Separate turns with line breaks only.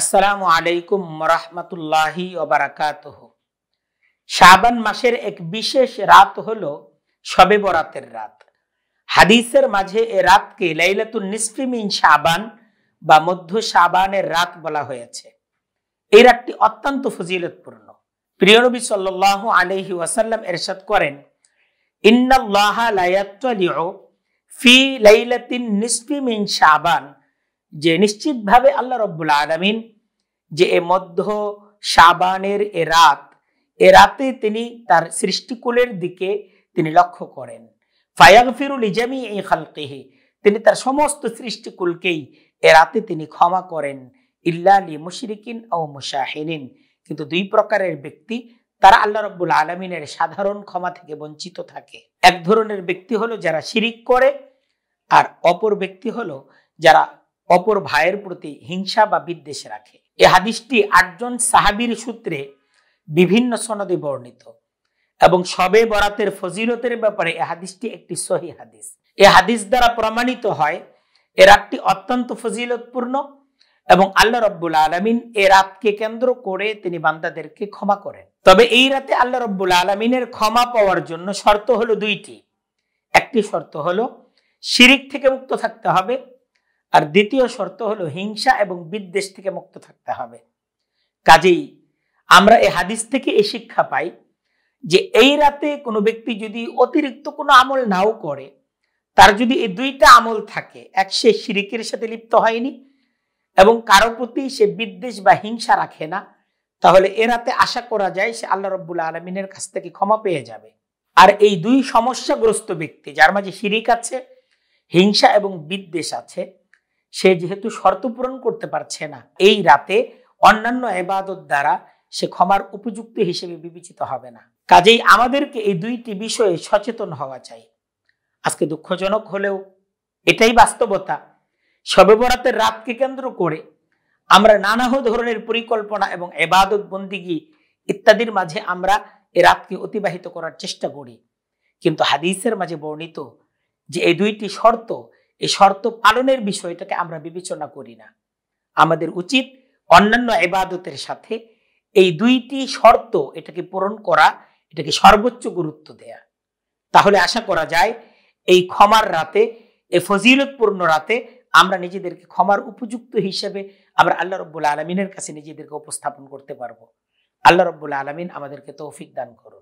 আসসালামু আলাইকুম রহমতুল্লাহি শাবান মাসের এক বিশেষ রাত হল সবে বরাতের রাত হাদিসের মাঝে এ রাতকে লাইলাতুল নিসফিমিন শাবান বা মধ্য শাবানের রাত বলা হয়েছে এই রাতটি অত্যন্ত ফজিলতপূর্ণ প্রিয় নবী সাল্লাহ আলহি ওয়াসাল্লাম এরশাদ করেন ইন্নাল্লাহ লায়াত্তালিউ ফি লাইলাতিন নিসফিমিন শাবান যে নিশ্চিতভাবে আল্লাহ রব্বুল আলমিন যে এ মধ্য সাবানের এ রাত এ রাতে তিনি তার সৃষ্টিকুলের দিকে তিনি লক্ষ্য করেন ফায়াল ফিরুল ইজামি এই খালকেহে তিনি তার সমস্ত সৃষ্টিকুলকেই এ রাতে তিনি ক্ষমা করেন ইল্লালি মুশরিকিন ও মুশাহিনিন কিন্তু দুই প্রকারের ব্যক্তি তারা আল্লাহ রব্বুল আলমিনের সাধারণ ক্ষমা থেকে বঞ্চিত থাকে এক ধরনের ব্যক্তি হলো যারা শিরিক করে আর অপর ব্যক্তি হলো যারা অপর ভাইয়ের প্রতি হিংসা বা বিদ্বেষ রাখে এ হাদিসটি আটজন সাহাবির সূত্রে বিভিন্ন সনদে বর্ণিত এবং সবে বরাতের ফজিলতের ব্যাপারে এ হাদিসটি একটি সহি হাদিস এ হাদিস দ্বারা প্রমাণিত হয় এ রাতটি অত্যন্ত ফজিলতপূর্ণ এবং আল্লাহ রব্বুল আলমিন এ রাতকে কেন্দ্র করে তিনি বান্দাদেরকে ক্ষমা করেন তবে এই রাতে আল্লাহ রব্বুল আলমিনের ক্ষমা পাওয়ার জন্য শর্ত হলো দুইটি একটি শর্ত হলো শিরিক থেকে মুক্ত থাকতে হবে আর দ্বিতীয় শর্ত হলো হিংসা এবং বিদ্বেষ থেকে মুক্ত থাকতে হবে কাজেই আমরা এই হাদিস থেকে এই শিক্ষা পাই যে এই রাতে কোনো ব্যক্তি যদি অতিরিক্ত কোনো আমল নাও করে তার যদি এই দুইটা আমল থাকে এক সে শিরিকের সাথে লিপ্ত হয়নি এবং কারো প্রতি সে বিদ্বেষ বা হিংসা রাখে না তাহলে এ রাতে আশা করা যায় সে আল্লাহ রব্বুল আলমিনের কাছ থেকে ক্ষমা পেয়ে যাবে আর এই দুই সমস্যাগ্রস্ত ব্যক্তি যার মাঝে শিরিক আছে হিংসা এবং বিদ্বেষ আছে সে যেহেতু শর্ত পূরণ করতে পারছে না এই রাতে অন্যান্য এবাদত দ্বারা সে ক্ষমার উপযুক্ত হিসেবে বিবেচিত হবে না কাজেই আমাদেরকে এই দুইটি বিষয়ে সচেতন হওয়া চাই আজকে দুঃখজনক হলেও এটাই বাস্তবতা শবে বরাতের রাতকে কেন্দ্র করে আমরা নানা ধরনের পরিকল্পনা এবং এবাদত বন্দিগি ইত্যাদির মাঝে আমরা এ রাতকে অতিবাহিত করার চেষ্টা করি কিন্তু হাদিসের মাঝে বর্ণিত যে এই দুইটি শর্ত এই শর্ত পালনের বিষয়টাকে আমরা বিবেচনা করি না আমাদের উচিত অন্যান্য এবাদতের সাথে এই দুইটি শর্ত এটাকে পূরণ করা এটাকে সর্বোচ্চ গুরুত্ব দেয়া তাহলে আশা করা যায় এই ক্ষমার রাতে এই ফজিলতপূর্ণ রাতে আমরা নিজেদেরকে ক্ষমার উপযুক্ত হিসেবে আমরা আল্লাহ রব্বুল আলমিনের কাছে নিজেদেরকে উপস্থাপন করতে পারবো আল্লাহ রব্বুল আলমিন আমাদেরকে তৌফিক দান করুন